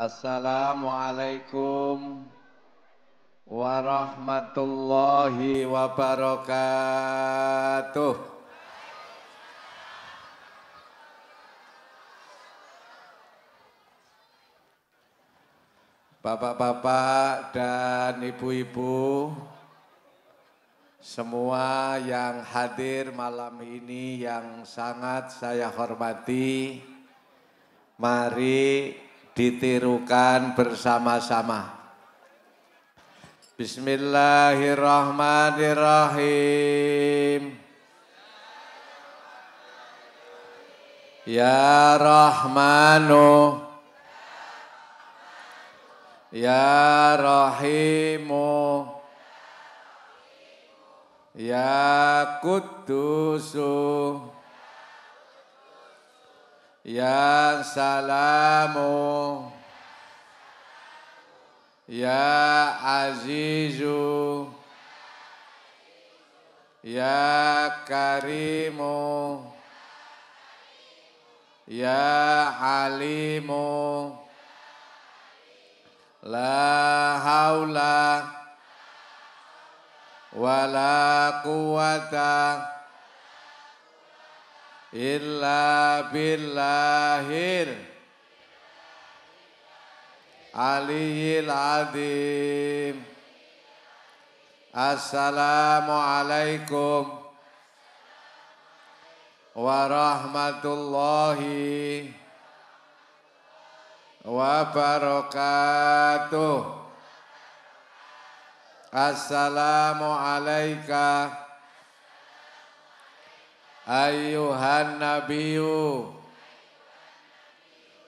Assalamualaikum warahmatullahi wabarakatuh. Bapak-bapak dan ibu-ibu, semua yang hadir malam ini yang sangat saya hormati, mari ditirukan bersama-sama. Bismillahirrahmanirrahim. Ya Rahmanu Ya Rahimu Ya Kudusu Ya salamu Ya azizu Ya karimu Ya halimu La haula Wala quwata illa billahir aliyil adim Assalamualaikum warahmatullahi wabarakatuh Assalamualaikum Han nabiyyu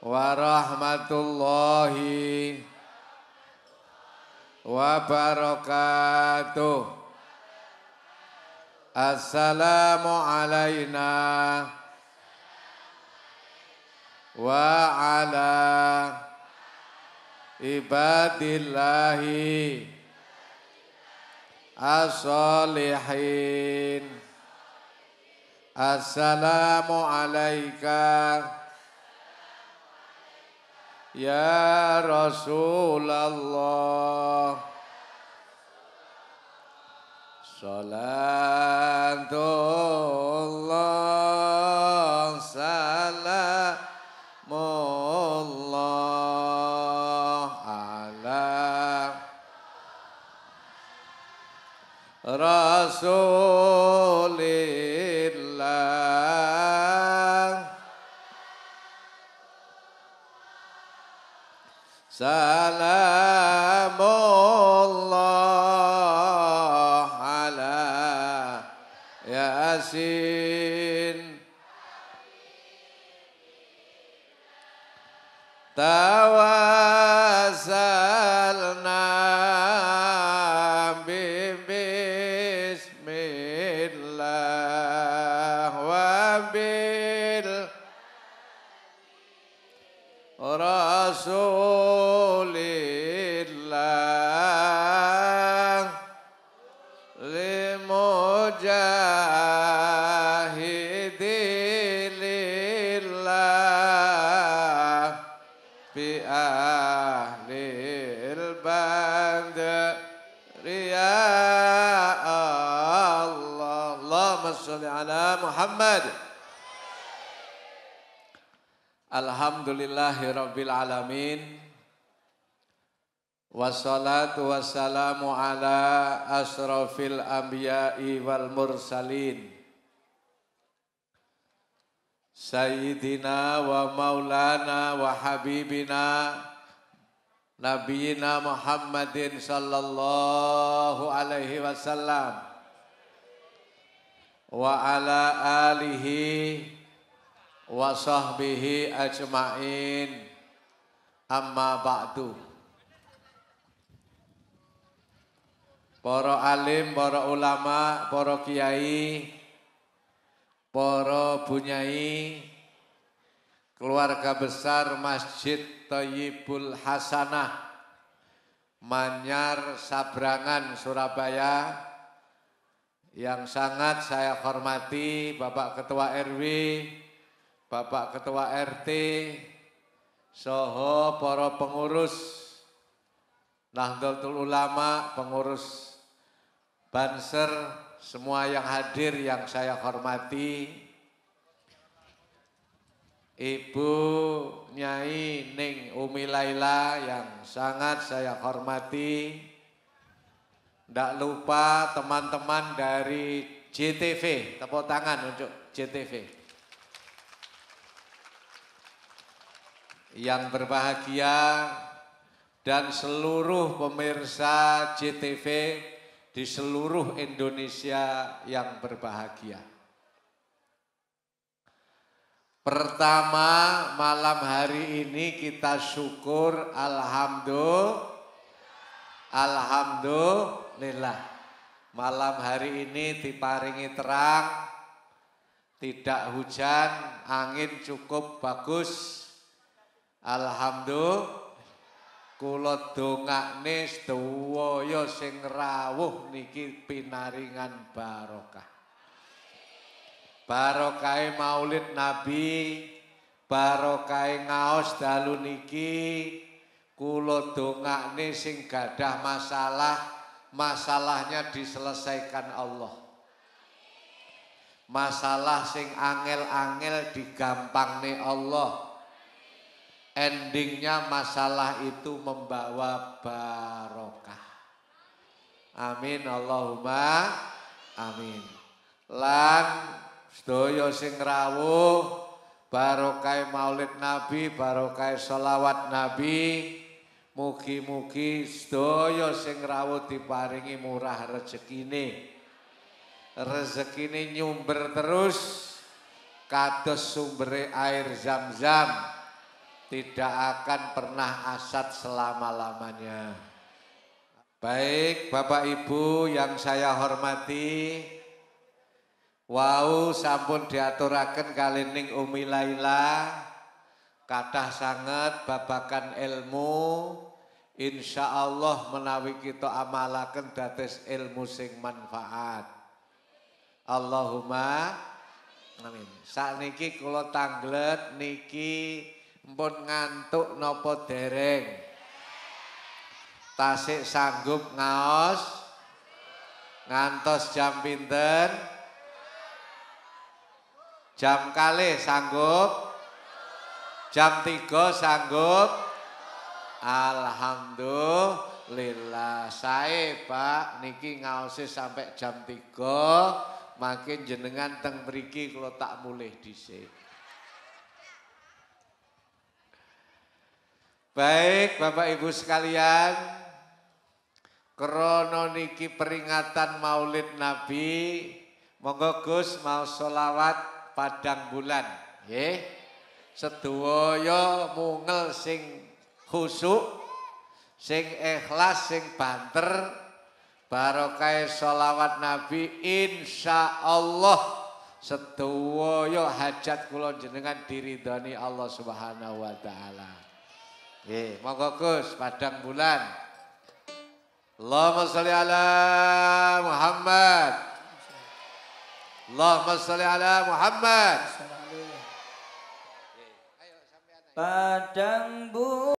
wa rahmatullahi wa Assalamu alayna wa ala ibadillahi as Assalamualaikum Ya Rasulullah Salatullah Salamullah Ala Rasul سلام الله على ياسين توسلنا ببسم الله وبالرسول رسول Muhammad. Alhamdulillahirabbil alamin. Wassalatu wassalamu ala asrafil anbiya'i wal mursalin. Sayyidina wa maulana wa habibina Nabiina Muhammadin sallallahu alaihi wasallam wa ala alihi wa sahbihi ajma'in amma ba'du para alim, para ulama, para kiai, para bunyai, keluarga besar Masjid Toyibul Hasanah, Manyar Sabrangan, Surabaya, yang sangat saya hormati Bapak Ketua RW, Bapak Ketua RT, Soho, para pengurus Nahdlatul Ulama, pengurus Banser, semua yang hadir yang saya hormati, Ibu Nyai Ning Umi Laila yang sangat saya hormati, tidak lupa teman-teman dari JTV, tepuk tangan untuk JTV. Yang berbahagia dan seluruh pemirsa JTV di seluruh Indonesia yang berbahagia. Pertama malam hari ini kita syukur Alhamdulillah. Alhamdulillah Alhamdulillah. Malam hari ini diparingi terang, tidak hujan, angin cukup bagus. Alhamdulillah. Kula dongakne sedaya sing rawuh niki pinaringan barokah. barokai Maulid Nabi, barokai ngaos dalu niki kula dongakne sing gadah masalah masalahnya diselesaikan Allah. Masalah sing angel-angel nih Allah. Endingnya masalah itu membawa barokah. Amin Allahumma amin. Lan sedoyo sing rawuh barokai Maulid Nabi, barokai selawat Nabi, Mugi-mugi sedaya sing rawuh diparingi murah rezekine. Rezekine nyumber terus kados sumbere air Zam-zam. Tidak akan pernah asat selama-lamanya. Baik Bapak Ibu yang saya hormati, Wau wow, sampun diaturaken kalining Umi Laila kathah sanget babakan ilmu Insyaallah Allah menawi kita amalaken dates ilmu sing manfaat Allahumma Amin. Saat niki kalau tanglet niki pun ngantuk nopo dereng. Tasik sanggup ngaos. Ngantos jam pinten. Jam kali sanggup. Jam 3 sanggup? Alhamdulillah. Saya Pak niki ngaosi sampai jam 3 makin jenengan teng mriki kalau tak mulih dhisik. Baik Bapak Ibu sekalian, krono niki peringatan Maulid Nabi, monggo Gus mau solawat padang bulan, nggih. sedoyo mungel sing khusuk, sing ikhlas, sing banter, barokai sholawat Nabi, insyaallah. Allah sedoyo hajat kulon jenengan diri Doni Allah Subhanahu Wa Taala. Eh, monggo Gus, padang bulan. Allahumma sholli ala Muhammad. Allahumma sholli ala Muhammad. Padang bu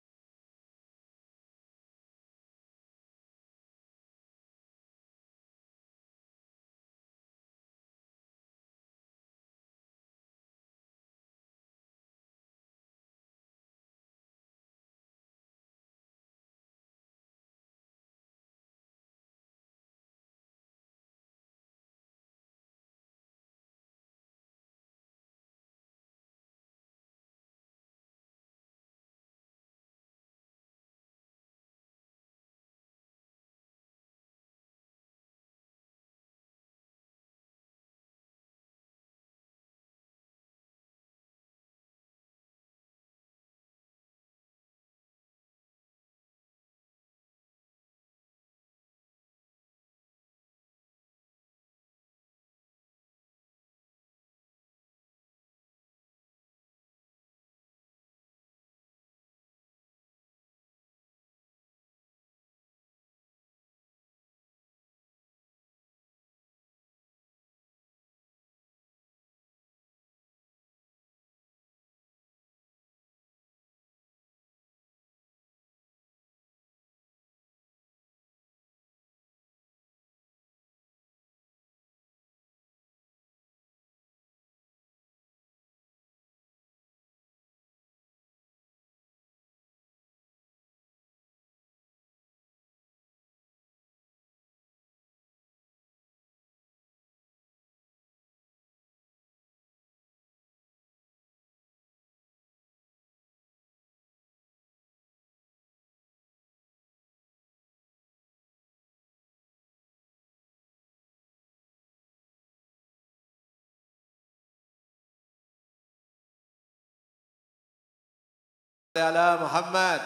على محمد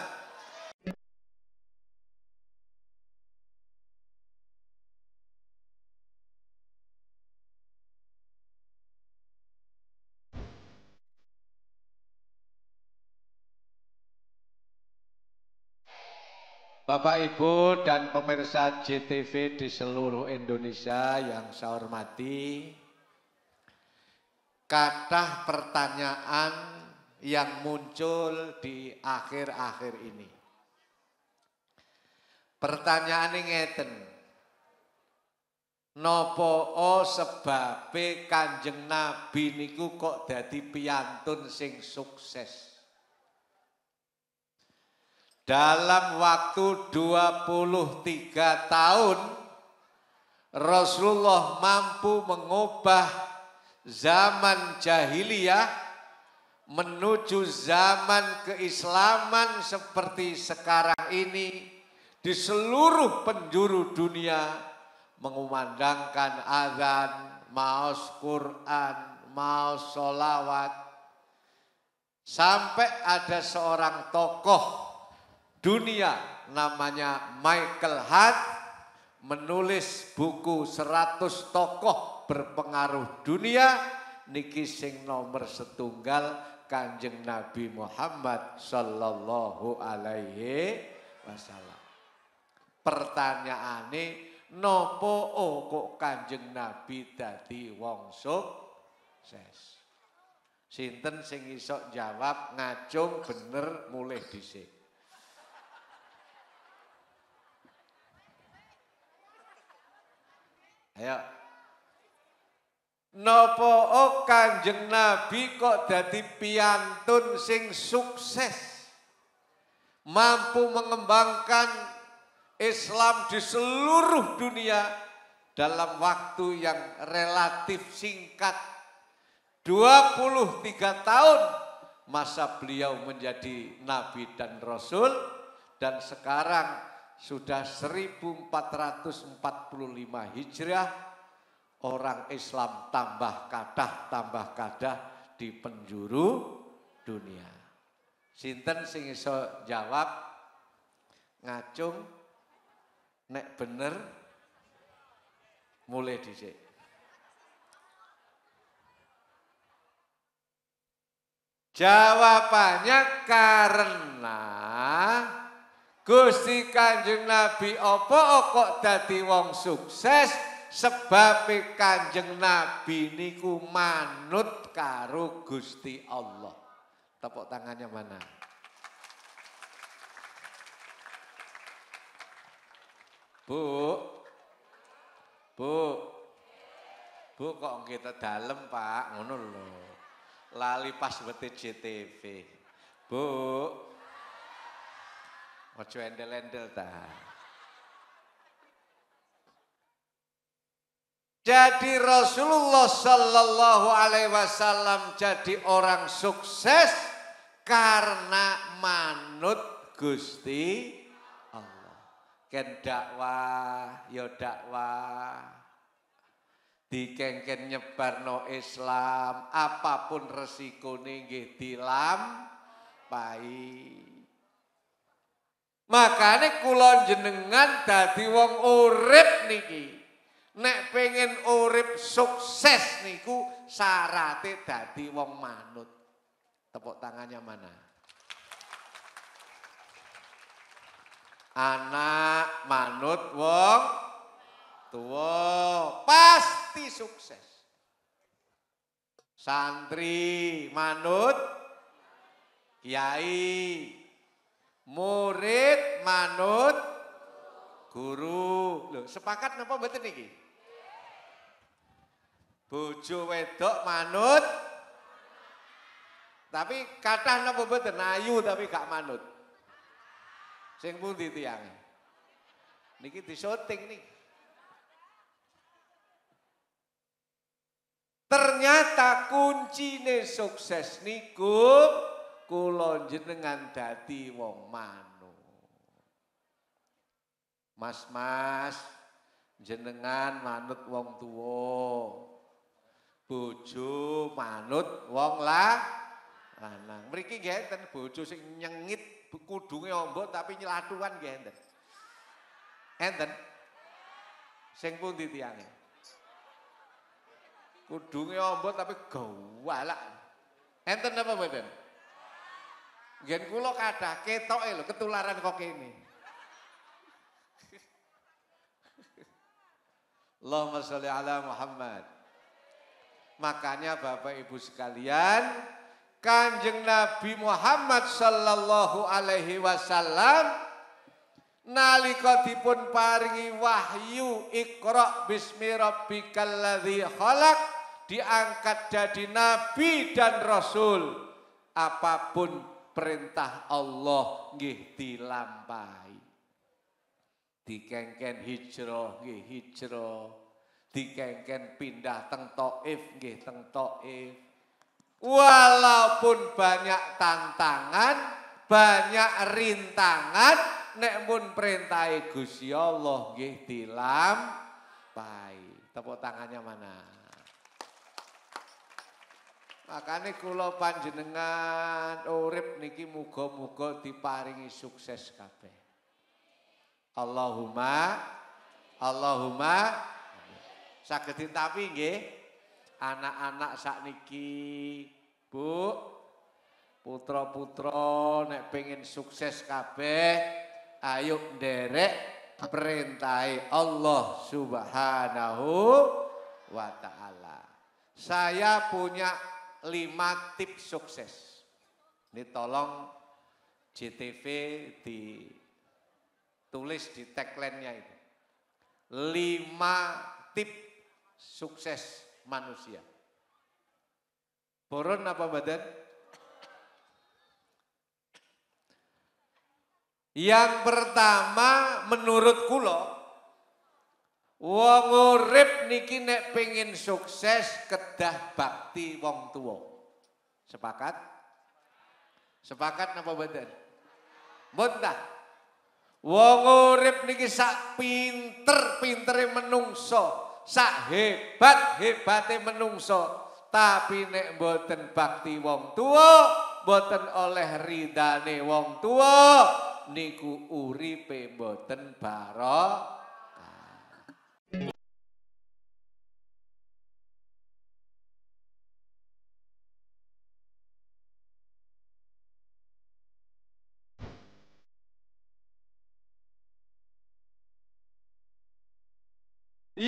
Bapak Ibu dan pemirsa JTV di seluruh Indonesia yang saya hormati, kata pertanyaan yang muncul di akhir-akhir ini. Pertanyaan ini ngeten. Nopo o sebab kanjeng Nabi niku kok jadi piantun sing sukses. Dalam waktu 23 tahun Rasulullah mampu mengubah zaman jahiliyah menuju zaman keislaman seperti sekarang ini di seluruh penjuru dunia mengumandangkan azan, maos Quran, maos solawat. Sampai ada seorang tokoh dunia namanya Michael Hart menulis buku 100 tokoh berpengaruh dunia niki sing nomor setunggal Kanjeng Nabi Muhammad sallallahu alaihi wasallam. Pertanyaane nopo oh kok Kanjeng Nabi dadi wong sukses? Sinten sing iso jawab ngacung bener mulih dhisik. Ayo Nopo o oh, kanjeng Nabi kok dadi piantun sing sukses. Mampu mengembangkan Islam di seluruh dunia dalam waktu yang relatif singkat. 23 tahun masa beliau menjadi nabi dan rasul dan sekarang sudah 1445 Hijriah Orang Islam tambah kadah, tambah kadah di penjuru dunia. Sinten sing iso jawab ngacung nek bener mulai dhisik. Jawabannya karena Gusti Kanjeng Nabi opo kok dadi wong sukses sebab Kanjeng Nabi niku manut karo Gusti Allah. Tepuk tangannya mana? Bu. Bu. Bu kok kita dalam Pak? Ngono lho. Lali pas beti CTV. Bu. mau endel-endel tak? Jadi Rasulullah Sallallahu Alaihi Wasallam jadi orang sukses karena manut Gusti Allah. Ken dakwah, yo ya dakwah. Dikengken nyebarno Islam, apapun resiko nih dilam pai. Makanya kulon jenengan dadi wong urip niki Nek pengen urip sukses niku syaratnya dadi wong manut. Tepuk tangannya mana? Anak manut wong tua pasti sukses. Santri manut kiai murid manut guru. Loh, sepakat napa mboten niki? Bojo wedok manut. Tapi kathah napa mboten ayu tapi gak manut. Sing pundi tiyange? Niki disyuting nih. Ternyata kuncine sukses niku kula jenengan dadi wong manut. Mas-mas jenengan manut wong tua bojo manut wong la lanang. Mriki nggih enten bojo sing nyengit kudunge ombo tapi nyelatuan nggih enten. Enten. Sing pundi tiange? Kudunge ombo tapi gawalak. Enten apa mboten? Ngen kula kadah ketoke lho ketularan kok kene. Allahumma sholli ala Muhammad. Makanya Bapak Ibu sekalian, Kanjeng Nabi Muhammad sallallahu alaihi wasallam nalika dipun paringi wahyu Iqra bismi rabbikal ladzi khalaq diangkat jadi nabi dan rasul. Apapun perintah Allah nggih dilampahi. Dikengken hijrah nggih hijrah dikengken pindah teng Taif nggih teng Taif. Walaupun banyak tantangan, banyak rintangan nek pun perintah Gusti Allah nggih pai. Tepuk tangannya mana? Makanya kula panjenengan urip niki muga-muga diparingi sukses kabeh. Allahumma Allahumma sakit tapi, nggih. Anak-anak sakniki, Bu, putra-putra nek pengen sukses kabeh, ayo nderek perintai Allah Subhanahu wa taala. Saya punya lima tip sukses. Ini tolong JTV ditulis di tagline-nya itu. Lima tip sukses manusia. Boron apa badan? Yang pertama menurut kulo, wong urip niki nek pengin sukses kedah bakti wong tua. Sepakat? Sepakat apa badan? Bunda. Wong urip niki sak pinter-pintere menungso sak hebat hebate menungso tapi nek boten bakti wong tua boten oleh ridane wong tua niku uripe boten barokah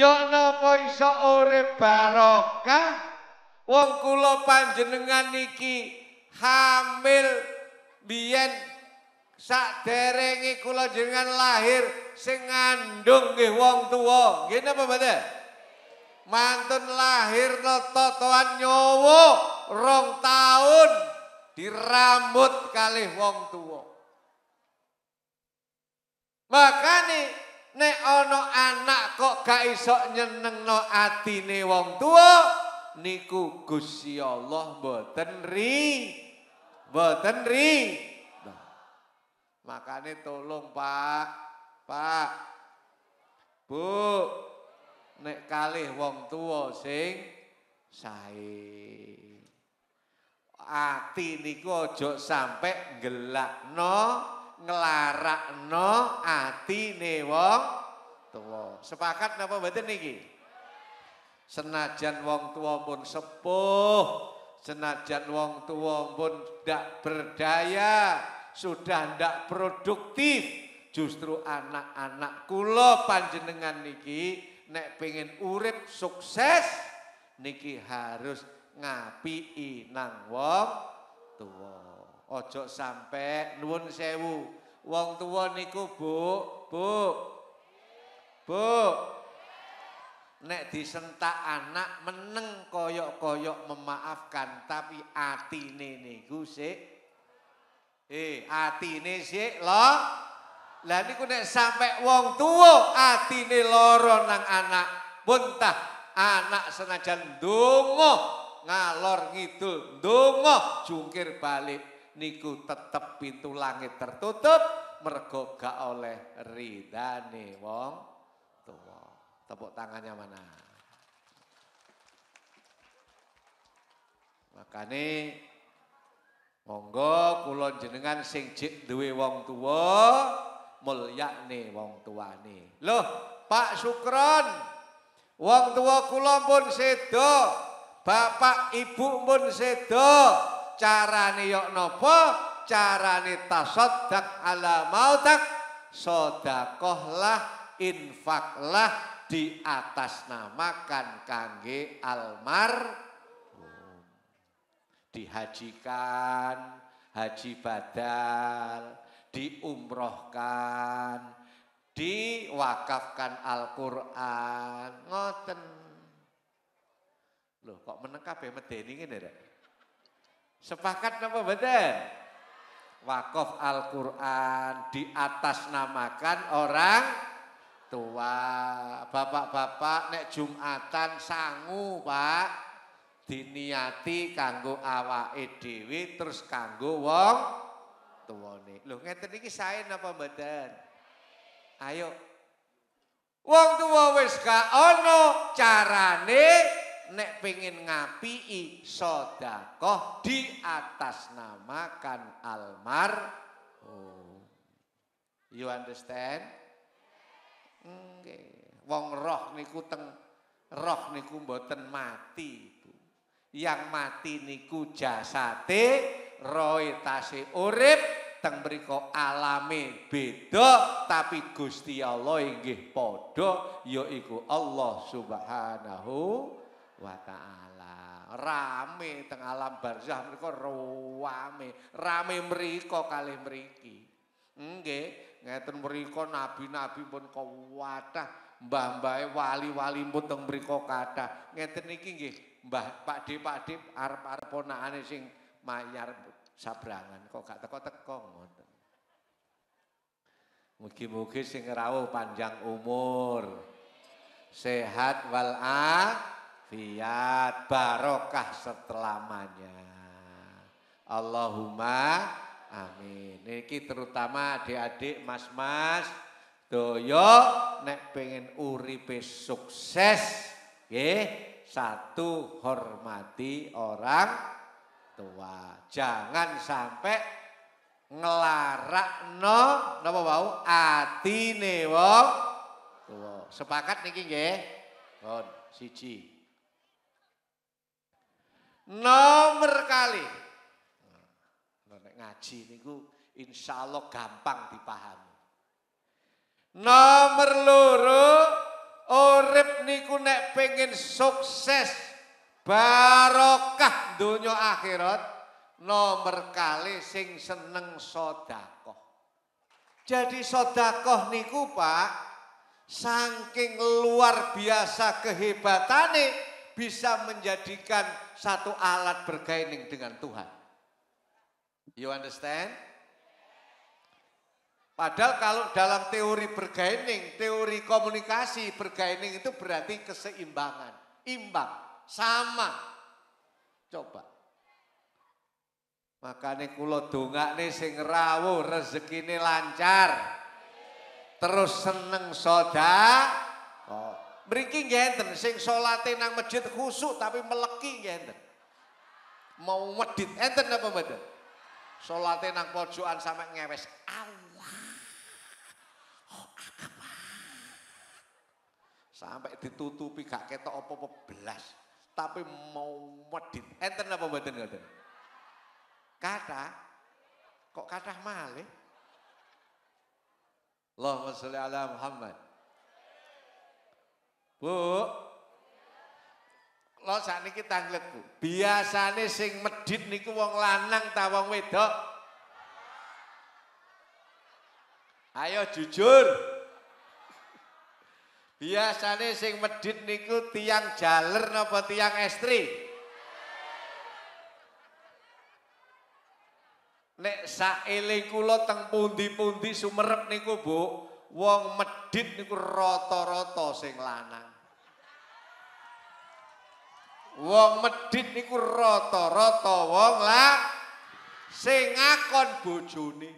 Ya napa iso urip barokah wong kula panjenengan niki hamil biyen saderenge kula jenengan lahir sing ngandung nggih wong tuwa. Nggih napa mboten? Mantun lahir no totoan nyowo rong tahun dirambut kalih wong tuwa. Makane nek ana anak kok gak iso nyenengno atine wong tua, niku Gusti Allah mboten ri. Mboten ri. Makane tolong Pak, Pak. Bu, nek kalih wong tua sing sae. Ati niku ojo sampe gelakno no ngelarakno ati wong tua. Sepakat napa mboten niki? Senajan wong tua pun sepuh, senajan wong tua pun ndak berdaya, sudah ndak produktif. Justru anak-anak kula panjenengan niki nek pengen urip sukses niki harus ngapi nang wong tua. ojo sampe nuwun sewu. Wong tua niku bu, bu, bu. Nek disentak anak meneng koyok-koyok memaafkan tapi hati ini sik. Eh hati ini sik lo. Lah niku nek sampe wong tua hati ini loro nang anak. Buntah anak senajan dungo ngalor ngidul dungo jungkir balik. niku tetep pintu langit tertutup mergo gak oleh ridane wong tuwa. Tepuk tangannya mana? Makane monggo kula jenengan sing jek duwe wong tuwa mulyakne wong tuane. Loh, Pak Sukron, wong tua kula pun sedo, bapak ibu pun sedo, carane yok nopo carane tasodak ala mautak sodakohlah infaklah di atas nama kan kange almar dihajikan haji badal diumrohkan diwakafkan Al-Qur'an ngoten Loh kok meneng kabeh medeni ngene rek Sepakat apa betul? Wakaf Al-Quran di atas namakan orang tua. Bapak-bapak nek Jumatan sangu pak. Diniati kanggo awa edwi terus kanggo wong tuwane. Lho ngeten iki saya apa mboten? Ayo. Wong tuwa wis gak ono carane nek pengen ngapi i sodakoh di atas namakan almar. Oh. You understand? Oke, wong roh niku teng roh niku mboten mati itu. Yang mati niku jasate, roe tase urip teng mriku alame beda tapi Gusti Allah inggih padha yaiku Allah Subhanahu wa wa taala. Rame teng alam barzah mereka rame, rame mereka kali meriki, Nggih, ngeten mereka nabi-nabi pun kathah, mbah-mbahe wali-wali pun teng mereka kata, Ngeten niki nggih, Mbah Pak Dip Pakde arep-arep ponakane sing mayar sabrangan kok gak teko-teko ngoten. Mugi-mugi sing rawuh panjang umur. Sehat wal Fiat barokah setelamanya. Allahumma amin. Niki terutama adik-adik mas-mas doyo nek pengen uripe sukses nggih satu hormati orang tua. Jangan sampai ngelarak no, napa wau atine wong tuwa. Sepakat niki nggih? Oh, siji nomor kali. Nah, nek ngaji niku insya Allah gampang dipahami. Nomor loro urip niku nek pengen sukses barokah dunia akhirat nomor kali sing seneng sodakoh. Jadi sodakoh niku pak saking luar biasa kehebatane bisa menjadikan satu alat bergaining dengan Tuhan. You understand? Padahal kalau dalam teori bergaining, teori komunikasi bergaining itu berarti keseimbangan, imbang, sama. Coba. Makanya kulo nih sing rawuh nih lancar. Terus seneng soda. Oh. Mriki ngenten sing salate nang masjid khusuk tapi meleki ngenten. Mau medit enten apa mboten? Salate nang pojokan sampe ngewes. Allah. Oh, Sampai ditutupi gak ketok apa-apa belas. Tapi mau medit. Enten apa mboten ngoten? Kata kok kathah malih. Allahumma sholli ala Muhammad. Bu. Lo sakniki tanglet. Biasane sing medhit niku wong lanang ta wong wedok? Ayo jujur. Biasane sing medhit niku tiang jaler napa tiang estri? Nek sak eling kula teng pundi-pundi sumerep niku, Bu. wong medit niku rata-rata sing lanang. Wong medit niku rata-rata wong lanang sing ngakon bojone.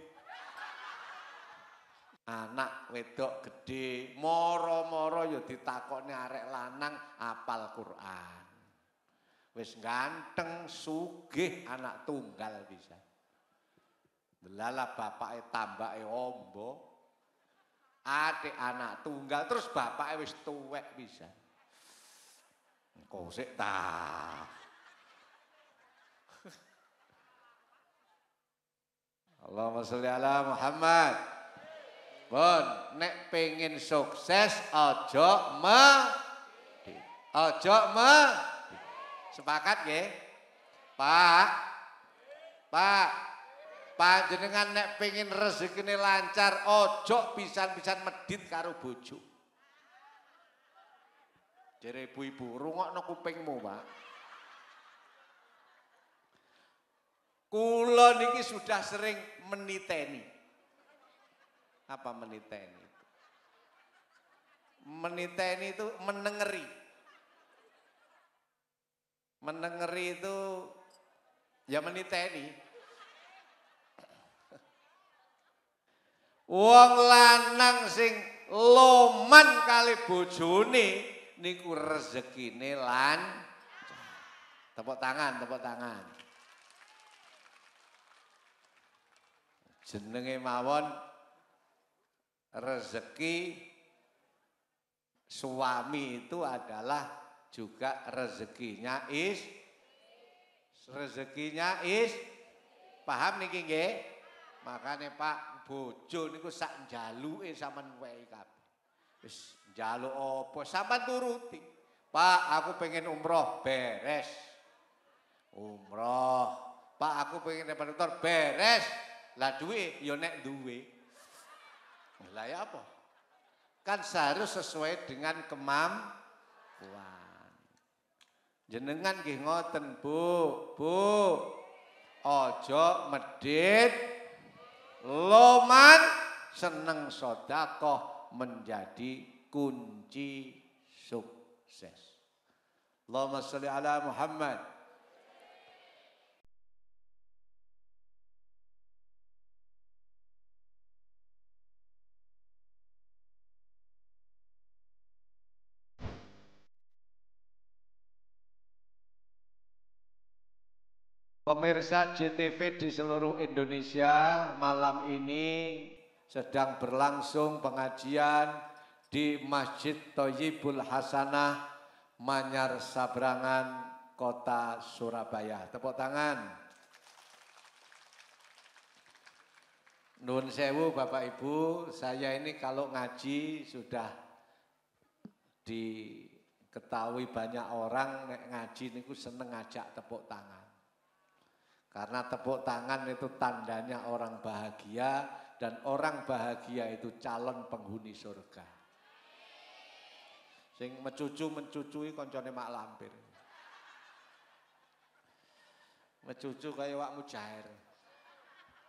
Anak wedok gede, moro-moro ya ditakoni arek lanang apal Quran. Wis ganteng, sugih anak tunggal bisa. Delala bapake tambake ombo. Adik anak tunggal terus bapak wis tuwek bisa. Kosek ta. Allahumma sholli ala Muhammad. Bon, nek pengen sukses ojo me ojo me sepakat ya Pak. Pak. Panjenengan nek pengin ini lancar, ojo pisan-pisan medit karo bojo. Jere ibu-ibu, rungokno kupingmu, Pak. Kula niki sudah sering meniteni. Apa meniteni? Meniteni itu menengeri. Menengeri itu ya meniteni. Wong lanang sing loman kali bojone niku rezekine lan tepuk tangan, tepuk tangan. Jenenge mawon rezeki suami itu adalah juga rezekinya is rezekinya is paham niki nggih makanya Pak bojo niku sak jaluke sampean wae kabeh. Wis njaluk apa sampean turuti. Pak, aku pengen umroh beres. Umroh. Pak, aku pengen reparator beres. Lah duwe ya nek duwe. Lah ya apa? Kan harus sesuai dengan kemampuan. Jenengan nggih ngoten, Bu. Bu. Ojo medit Loman seneng sodako menjadi kunci sukses. Allahumma salli ala Muhammad Pemirsa JTV di seluruh Indonesia malam ini sedang berlangsung pengajian di Masjid Toyibul Hasanah Manyar Sabrangan Kota Surabaya. Tepuk tangan. Nun sewu Bapak Ibu, saya ini kalau ngaji sudah diketahui banyak orang ngaji ini, seneng ngajak tepuk tangan. Karena tepuk tangan itu tandanya orang bahagia dan orang bahagia itu calon penghuni surga. Sing mencucu mencucui koncone mak lampir. Mencucu kaya wak mujair.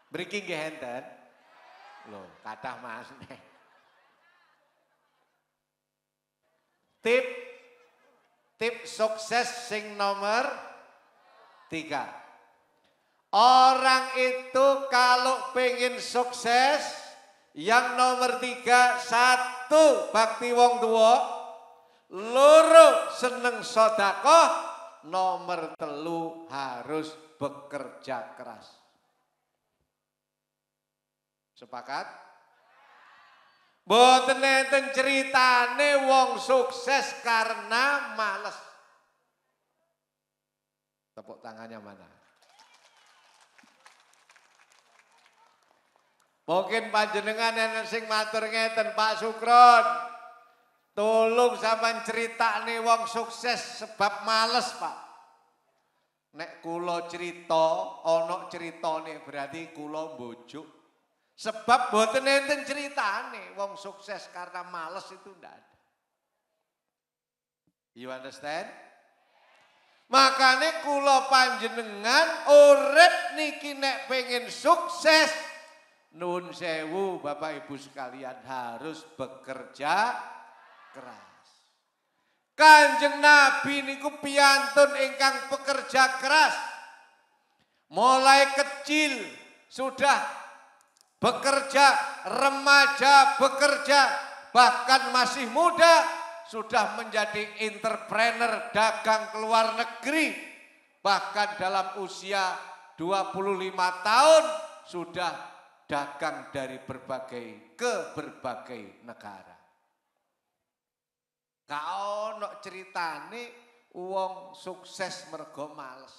Mriki nggih lo Loh, mas mas. Tip tip sukses sing nomor tiga Orang itu kalau pengen sukses, yang nomor tiga, satu bakti wong tua, loro seneng sodako, nomor telu harus bekerja keras. Sepakat? Boten enten ceritane wong sukses karena males. Tepuk tangannya mana? Mungkin panjenengan yang sing matur ngeten Pak Sukron. Tolong cerita nih wong sukses sebab males, Pak. Nek kulo cerita, onok cerita nih berarti kulo bojuk. Sebab boten enten nih, wong sukses karena males itu ndak ada. You understand? Makanya kulo panjenengan urip niki nek pengen sukses Nun sewu Bapak Ibu sekalian harus bekerja keras. Kanjeng Nabi niku piantun ingkang pekerja keras. Mulai kecil sudah bekerja, remaja bekerja, bahkan masih muda sudah menjadi entrepreneur dagang ke luar negeri. Bahkan dalam usia 25 tahun sudah dagang dari berbagai ke berbagai negara. Kau ono ini uang sukses mergo males.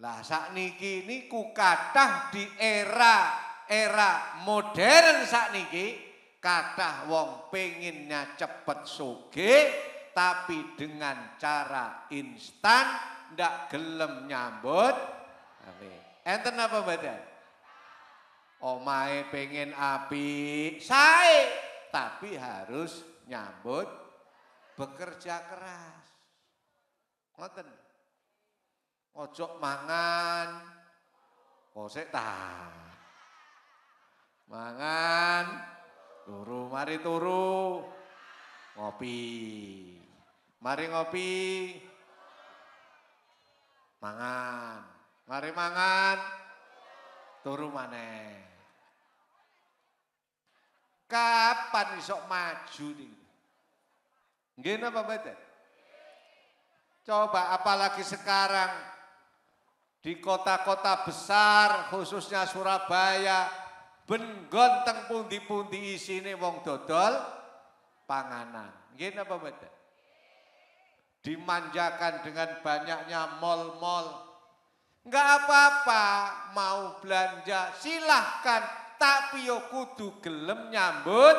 Lah saat ini, ku katah di era era modern saat niki, katah wong penginnya cepet suge, tapi dengan cara instan ndak gelem nyambut. Enten apa badan? omae pengen api say, tapi harus nyambut bekerja keras ngoten ojo mangan kosek ta mangan turu mari turu ngopi mari ngopi mangan mari mangan turu maneh Kapan besok maju nih? Gini apa mboten? Coba apalagi sekarang di kota-kota besar khususnya Surabaya benggon teng pundi-pundi ini wong dodol panganan. Gini apa mboten? Dimanjakan dengan banyaknya mal-mal, Enggak apa-apa mau belanja silahkan tapi yo kudu gelem nyambut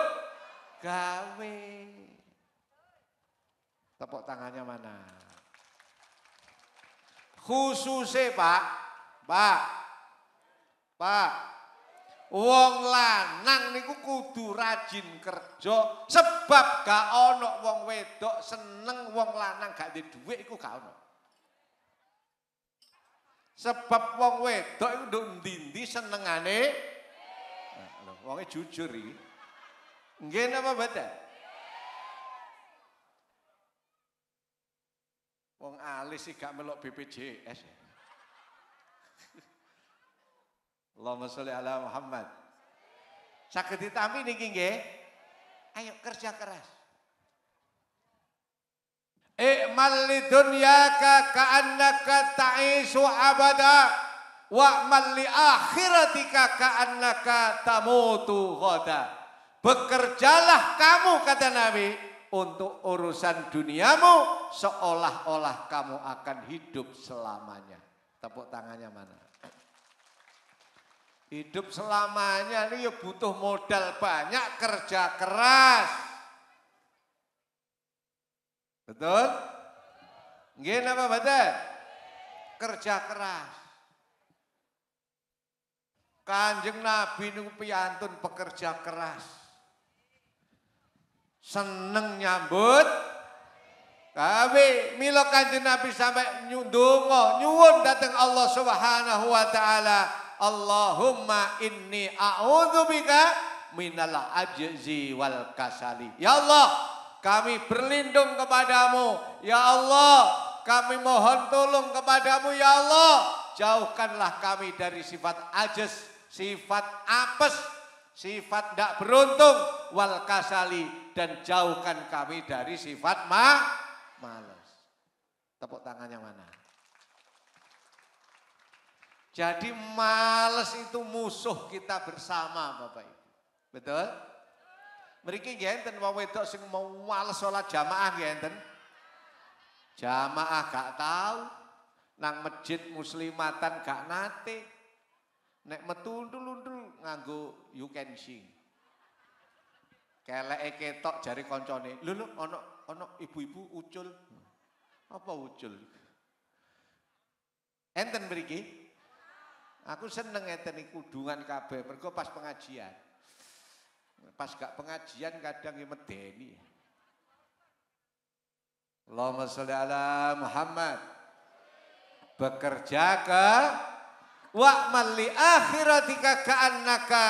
gawe. Tepuk tangannya mana? Khususnya Pak, Pak, Pak, Wong lanang niku kudu rajin kerja sebab gak ono wong wedok seneng wong lanang gak duwe duit iku gak ono. Sebab wong wedok itu dindi seneng aneh. senengane Wonge jujur iki. Nggih napa mboten? Wong alis sih gak melok BPJS. Allahumma sholli ala Muhammad. Sakit ditami niki nggih. Ayo kerja keras. Ikmal li dunyaka ka'annaka ta'isu abada. Wa'mal li akhiratika ka'annaka tamutu ghoda. Bekerjalah kamu kata Nabi untuk urusan duniamu seolah-olah kamu akan hidup selamanya. Tepuk tangannya mana? Hidup selamanya ini ya butuh modal banyak kerja keras. Betul? Gini apa betul? Kerja keras. Kanjeng Nabi niku piantun pekerja keras. Seneng nyambut Kami milo Kanjeng Nabi sampai nyundungo nyuwun datang Allah Subhanahu wa taala, Allahumma inni a'udzubika minal ajzi wal kasali. Ya Allah, kami berlindung kepadamu. Ya Allah, kami mohon tolong kepadamu. Ya Allah, jauhkanlah kami dari sifat ajz sifat apes, sifat tidak beruntung, wal kasali dan jauhkan kami dari sifat ma malas. Tepuk tangannya mana? Jadi malas itu musuh kita bersama Bapak Ibu. Betul? Mriki ngenten wong wedok sing mau males sholat jamaah ngenten. Jamaah gak tahu, nang masjid muslimatan gak nate, Nek metu dulu-dulu nganggo you can see. Keleke ketok jari koncone. lulu ono-ono ibu-ibu ucul. Apa ucul? Enten mriki? Aku seneng enten iku kudungan kabeh mergo pas pengajian. Pas gak pengajian kadang ya medeni. Allahumma salli ala Muhammad. Bekerja ke Wa mali akhiratika ka'annaka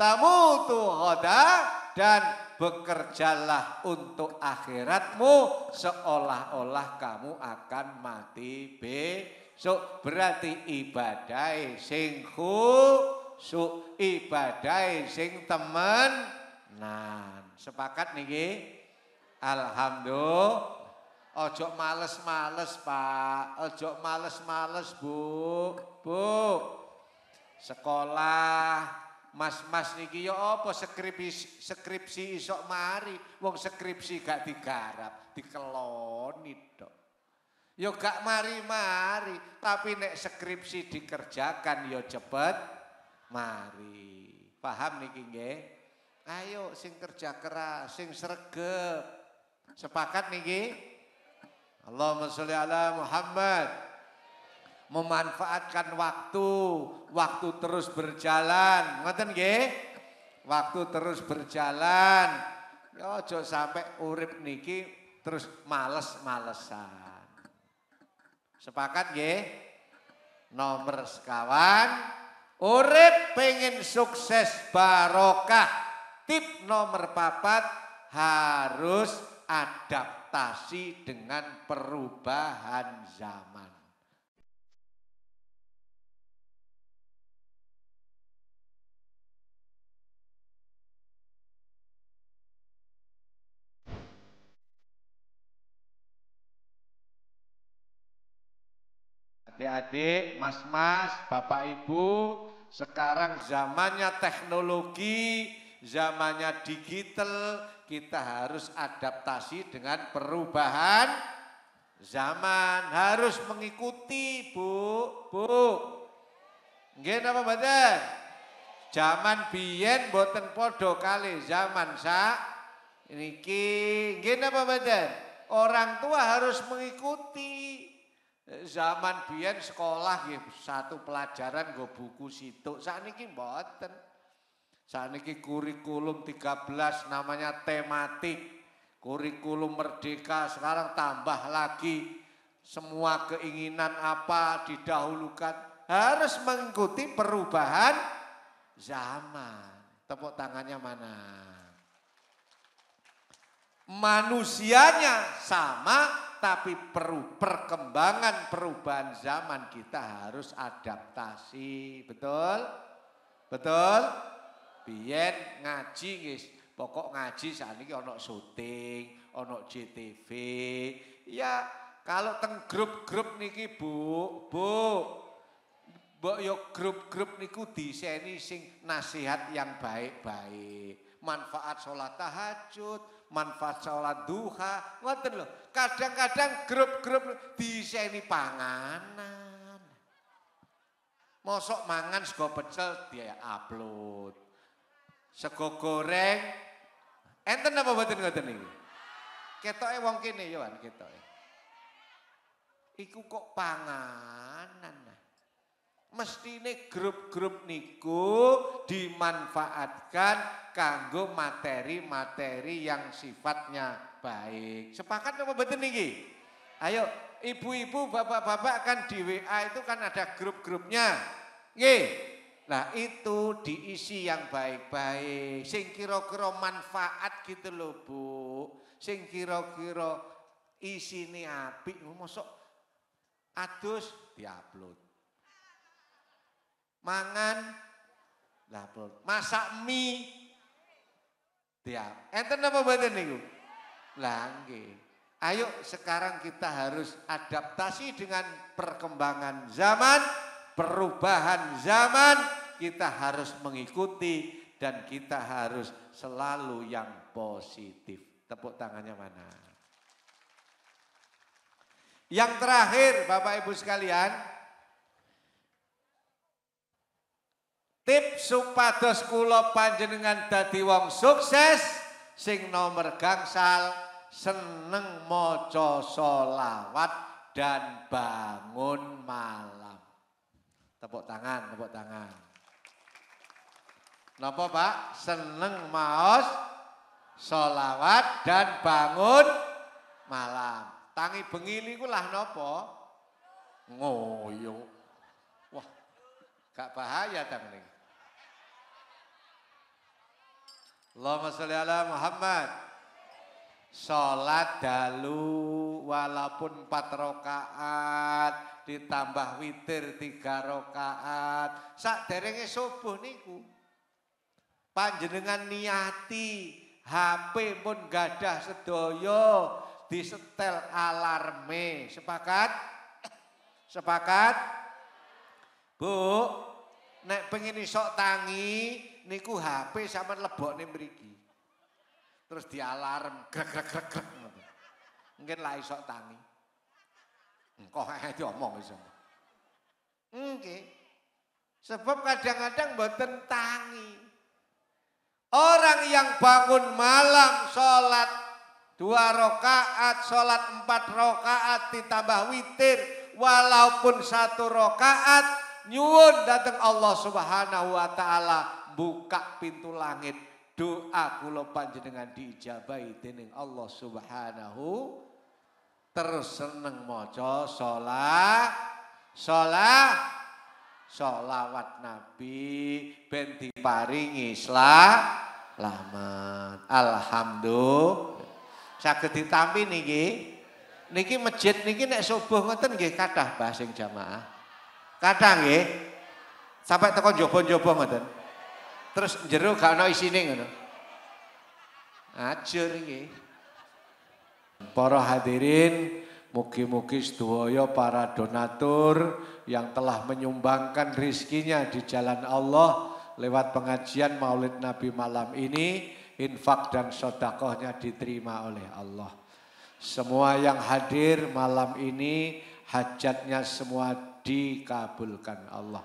tamutu ghoda dan bekerjalah untuk akhiratmu seolah-olah kamu akan mati besok berarti ibadai sing su ibadai sing temen nan sepakat niki alhamdulillah ojo males-males Pak ojo males-males Bu Bu, sekolah, mas-mas niki ya apa skripsi skripsi isok mari wong skripsi gak digarap dikeloni dok yo gak mari-mari tapi nek skripsi dikerjakan yo cepet mari paham niki nge? ayo sing kerja keras sing sregep sepakat niki Allahumma sholli ala Muhammad memanfaatkan waktu, waktu terus berjalan. Ngoten nggih? Waktu terus berjalan. Ya aja sampai urip niki terus males-malesan. Sepakat nggih? Nomor sekawan, urip pengen sukses barokah. Tip nomor papat harus adaptasi dengan perubahan zaman. adik-adik, mas-mas, bapak ibu, sekarang zamannya teknologi, zamannya digital, kita harus adaptasi dengan perubahan zaman. Harus mengikuti, Bu, Bu. Nggih apa mboten? Zaman biyen boten podo kali zaman sa niki. Nggih apa mboten? Orang tua harus mengikuti Zaman biyen sekolah ya, satu pelajaran gue buku situ. situk. Sakniki mboten. ini kurikulum 13 namanya tematik. Kurikulum merdeka sekarang tambah lagi semua keinginan apa didahulukan harus mengikuti perubahan zaman. Tepuk tangannya mana? Manusianya sama tapi perlu perkembangan perubahan zaman kita harus adaptasi, betul? Betul? Biyen ngaji guys, pokok ngaji saat ini ono syuting, ono JTV, ya kalau teng grup-grup niki bu, bu, Mbok yo grup-grup niku diseni sing nasihat yang baik-baik. Manfaat sholat tahajud, manfaat sholat duha ngoten loh kadang-kadang grup-grup di panganan mosok mangan sego pecel dia upload sego goreng enten apa buatin ngoten ini kita eh wong kini yoan kita iku kok panganan nah. mestine grup-grup niku dimanfaatkan kanggo materi-materi yang sifatnya baik. Sepakat apa betul niki? Ayo ibu-ibu, bapak-bapak kan di WA itu kan ada grup-grupnya. Nggih. Nah itu diisi yang baik-baik. Sing kira-kira manfaat gitu loh Bu. Sing kira-kira ini api. Mosok adus diupload mangan label, masak mie tiap. Enten apa badan nih Lah Ayo sekarang kita harus adaptasi dengan perkembangan zaman, perubahan zaman, kita harus mengikuti dan kita harus selalu yang positif. Tepuk tangannya mana? Yang terakhir Bapak Ibu sekalian, Tips supados kula panjenengan dadi wong sukses sing nomor gangsal seneng maca solawat dan bangun malam. Tepuk tangan, tepuk tangan. Napa Pak? Seneng maos solawat dan bangun malam. Tangi bengi niku lah napa? Ngoyo. Wah, gak bahaya tangi Allahumma sholli ala Muhammad. Salat dalu walaupun 4 rakaat ditambah witir 3 rakaat. Sak derenge subuh niku panjenengan niati HP pun gadah sedoyo Disetel alarme. Sepakat? Sepakat? Bu, nek pengen isok tangi, niku HP sama lebok nih beriki. Terus di alarm, krek krek krek krek. Mungkin lah isok tangi. Engko diomong isok. Oke, Sebab kadang-kadang mboten tangi. Orang yang bangun malam sholat dua rokaat, sholat empat rokaat ditambah witir, walaupun satu rokaat nyuwun datang Allah Subhanahu wa taala buka pintu langit doa kula panjenengan diijabahi dening Allah Subhanahu terus seneng maca salat salat sholawat Nabi ben diparingi selamat alhamdulillah saged ditampi niki niki masjid niki nek subuh ngoten nggih kathah basing jamaah kadang nggih sampai tekan njaba-njaba ngoten Terus jeruk gak ana isine ngono. Ajur iki. Para hadirin, mugi-mugi sedaya para donatur yang telah menyumbangkan rizkinya di jalan Allah lewat pengajian Maulid Nabi malam ini, infak dan sodakohnya diterima oleh Allah. Semua yang hadir malam ini hajatnya semua dikabulkan Allah.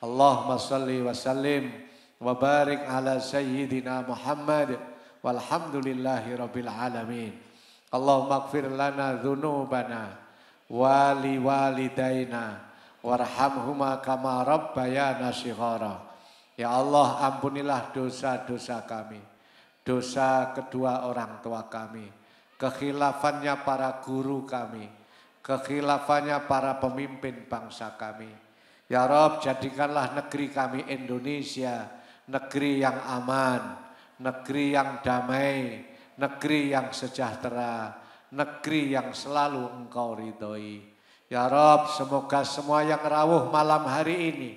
Allahumma salli wa sallim wa barik ala sayyidina Muhammad walhamdulillahi rabbil alamin. Allahumma gfir lana dhunubana wali li walidaina warhamhuma kama rabbayana shighara. Ya Allah ampunilah dosa-dosa kami, dosa kedua orang tua kami, kekhilafannya para guru kami, kekhilafannya para pemimpin bangsa kami. Ya Rob, jadikanlah negeri kami Indonesia negeri yang aman, negeri yang damai, negeri yang sejahtera, negeri yang selalu engkau ridhoi. Ya Rob, semoga semua yang rawuh malam hari ini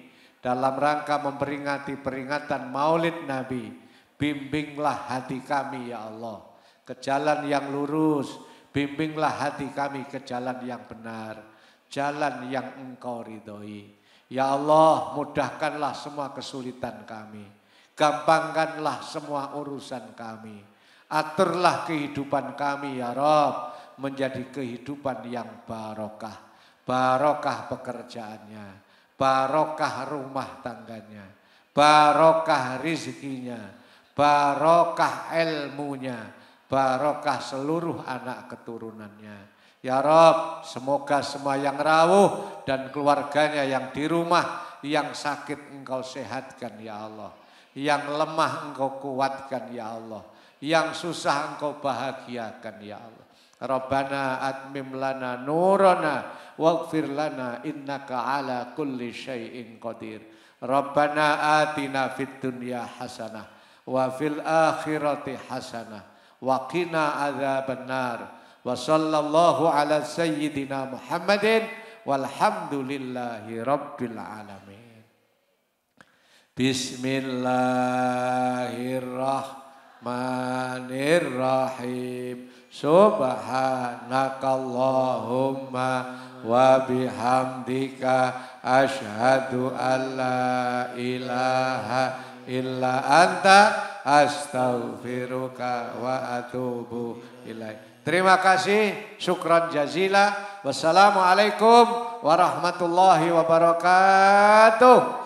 dalam rangka memperingati peringatan maulid Nabi, bimbinglah hati kami ya Allah ke jalan yang lurus, bimbinglah hati kami ke jalan yang benar, jalan yang engkau ridhoi. Ya Allah mudahkanlah semua kesulitan kami. Gampangkanlah semua urusan kami. Aturlah kehidupan kami ya Rob. Menjadi kehidupan yang barokah. Barokah pekerjaannya. Barokah rumah tangganya. Barokah rizkinya. Barokah ilmunya. Barokah seluruh anak keturunannya Ya Rob, semoga semua yang rawuh dan keluarganya yang di rumah, yang sakit engkau sehatkan ya Allah. Yang lemah engkau kuatkan ya Allah. Yang susah engkau bahagiakan ya Allah. Rabbana atmim lana nurana waghfir lana innaka ala kulli syai'in qadir. Rabbana atina fid dunya hasanah wa fil akhirati hasanah wa qina adzabannar. وصلى الله على سيدنا محمد والحمد لله رب العالمين بسم الله الرحمن الرحيم سبحانك اللهم وبحمدك أشهد أن لا إله إلا أنت أستغفرك وأتوب إليك Terima kasih. Syukran jazila. Wassalamualaikum warahmatullahi wabarakatuh.